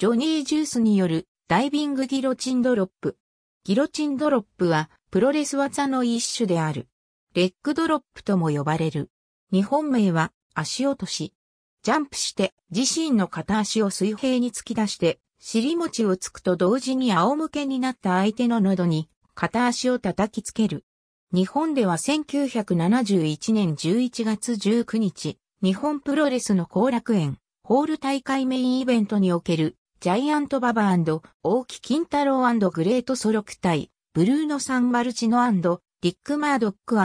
ジョニー・ジュースによるダイビングギロチンドロップ。ギロチンドロップはプロレス技の一種である。レッグドロップとも呼ばれる。日本名は足落とし。ジャンプして自身の片足を水平に突き出して尻餅をつくと同時に仰向けになった相手の喉に片足を叩きつける。日本では1971年11月19日、日本プロレスの後楽園、ホール大会メインイベントにおけるジャイアントババ大木金太郎グレートソロク隊、ブルーノ・サンマルチノリック・マードック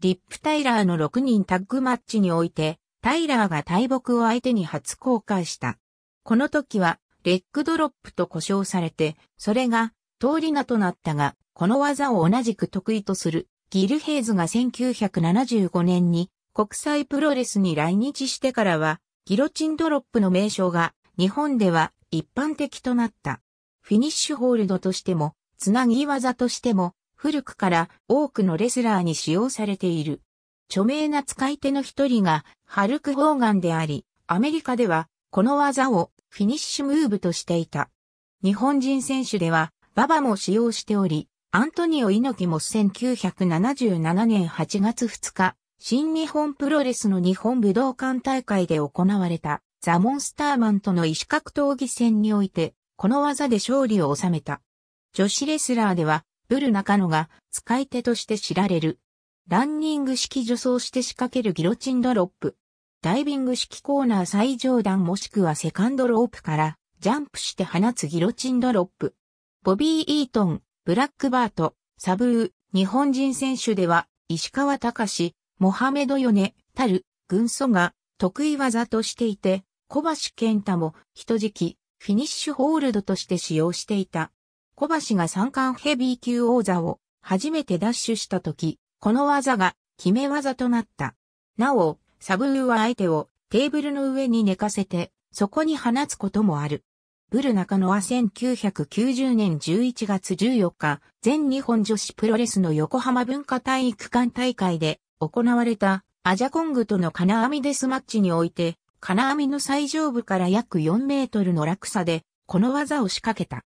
リップ・タイラーの6人タッグマッチにおいて、タイラーが大木を相手に初公開した。この時は、レッグドロップと呼称されて、それが、通り名となったが、この技を同じく得意とする、ギルヘイズが1975年に、国際プロレスに来日してからは、ギロチンドロップの名称が、日本では、一般的となった。フィニッシュホールドとしても、つなぎ技としても、古くから多くのレスラーに使用されている。著名な使い手の一人が、ハルク・ホーガンであり、アメリカでは、この技をフィニッシュムーブとしていた。日本人選手では、馬場も使用しており、アントニオ猪木も1977年8月2日、新日本プロレスの日本武道館大会で行われたザ・モンスターマンとの異種格闘技戦において、この技で勝利を収めた。女子レスラーでは、ブル中野が使い手として知られる。ランニング式助走して仕掛けるギロチンドロップ。ダイビング式コーナー最上段もしくはセカンドロープからジャンプして放つギロチンドロップ。ボビー・イートン、ブラックバート、サブー、日本人選手では石川隆、モハメド・ヨネ、タル、軍祖が得意技としていて、小橋健太も、一時期、フィニッシュホールドとして使用していた。小橋が三冠ヘビー級王座を初めてダッシュした時、この技が決め技となった。なお、サブーは相手をテーブルの上に寝かせて、そこに放つこともある。ブル中野は1990年11月14日、全日本女子プロレスの横浜文化体育館大会で行われたアジャコングとの金網デスマッチにおいて、金網の最上部から約4メートルの落差で、この技を仕掛けた。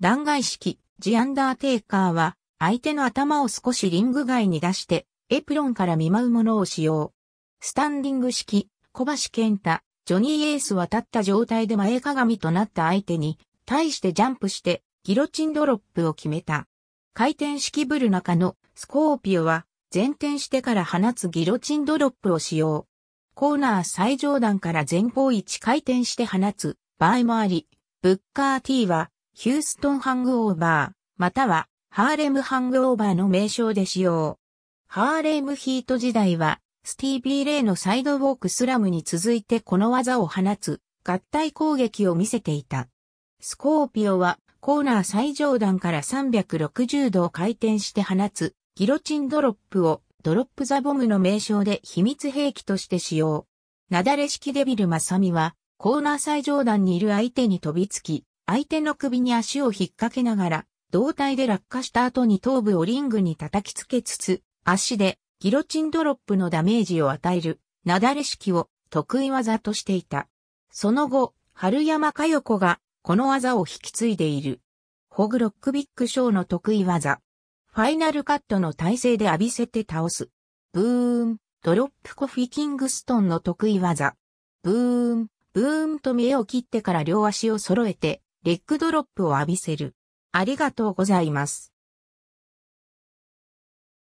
弾劾式、ジアンダーテイカーは、相手の頭を少しリング外に出して、エプロンから見舞うものを使用。スタンディング式、小橋健太、ジョニー・エースは立った状態で前かがみとなった相手に、対してジャンプして、ギロチンドロップを決めた。回転式ブル中のスコーピオは、前転してから放つギロチンドロップを使用。コーナー最上段から前方1回転して放つ場合もあり、ブッカー T はヒューストンハングオーバー、またはハーレムハングオーバーの名称で使用。ハーレムヒート時代は、スティービー・レイのサイドウォークスラムに続いてこの技を放つ合体攻撃を見せていた。スコーピオはコーナー最上段から360度回転して放つギロチンドロップをドロップザボムの名称で秘密兵器として使用。なだれ式デビルマサミは、コーナー最上段にいる相手に飛びつき、相手の首に足を引っ掛けながら、胴体で落下した後に頭部をリングに叩きつけつつ、足でギロチンドロップのダメージを与える、なだれ式を得意技としていた。その後、春山佳代子がこの技を引き継いでいる。ホグロックビッグショーの得意技。ファイナルカットの体勢で浴びせて倒す。ブーン、ドロップコフィキングストンの得意技。ブーン、ブーンと見えを切ってから両足を揃えて、レッグドロップを浴びせる。ありがとうございます。